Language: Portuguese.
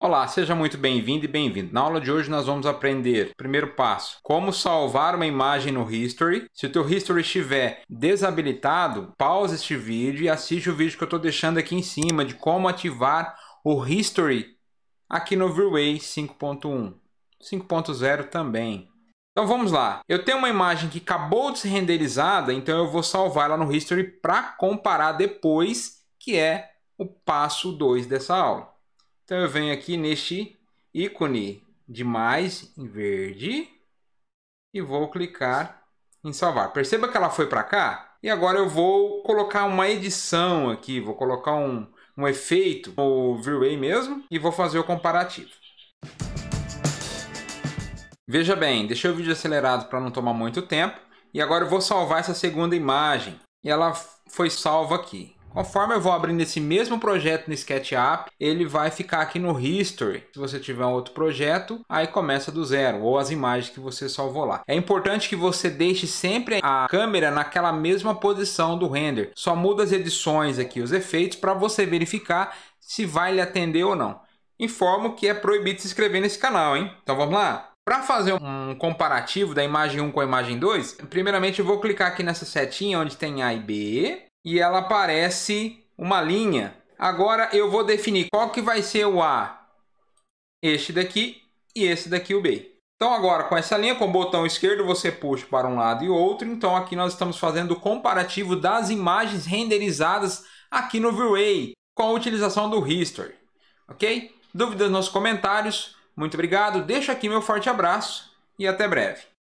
Olá, seja muito bem-vindo e bem-vindo. Na aula de hoje nós vamos aprender, primeiro passo, como salvar uma imagem no History. Se o teu History estiver desabilitado, pausa este vídeo e assiste o vídeo que eu estou deixando aqui em cima de como ativar o History aqui no Vray 5.1. 5.0 também. Então vamos lá. Eu tenho uma imagem que acabou de ser renderizada, então eu vou salvar ela no History para comparar depois, que é o passo 2 dessa aula. Então eu venho aqui neste ícone de mais em verde e vou clicar em salvar. Perceba que ela foi para cá e agora eu vou colocar uma edição aqui, vou colocar um, um efeito, o Virway mesmo, e vou fazer o comparativo. Veja bem, deixei o vídeo acelerado para não tomar muito tempo e agora eu vou salvar essa segunda imagem e ela foi salva aqui. Conforme eu vou abrindo esse mesmo projeto no SketchUp, ele vai ficar aqui no History. Se você tiver um outro projeto, aí começa do zero, ou as imagens que você salvou lá. É importante que você deixe sempre a câmera naquela mesma posição do render. Só muda as edições aqui, os efeitos, para você verificar se vai lhe atender ou não. Informo que é proibido se inscrever nesse canal, hein? Então vamos lá? Para fazer um comparativo da imagem 1 com a imagem 2, primeiramente eu vou clicar aqui nessa setinha onde tem A e B, e ela aparece uma linha. Agora eu vou definir qual que vai ser o A. Este daqui e esse daqui o B. Então agora com essa linha, com o botão esquerdo você puxa para um lado e outro. Então aqui nós estamos fazendo o comparativo das imagens renderizadas aqui no V-Ray com a utilização do History. Ok? Dúvidas nos comentários? Muito obrigado, deixo aqui meu forte abraço e até breve.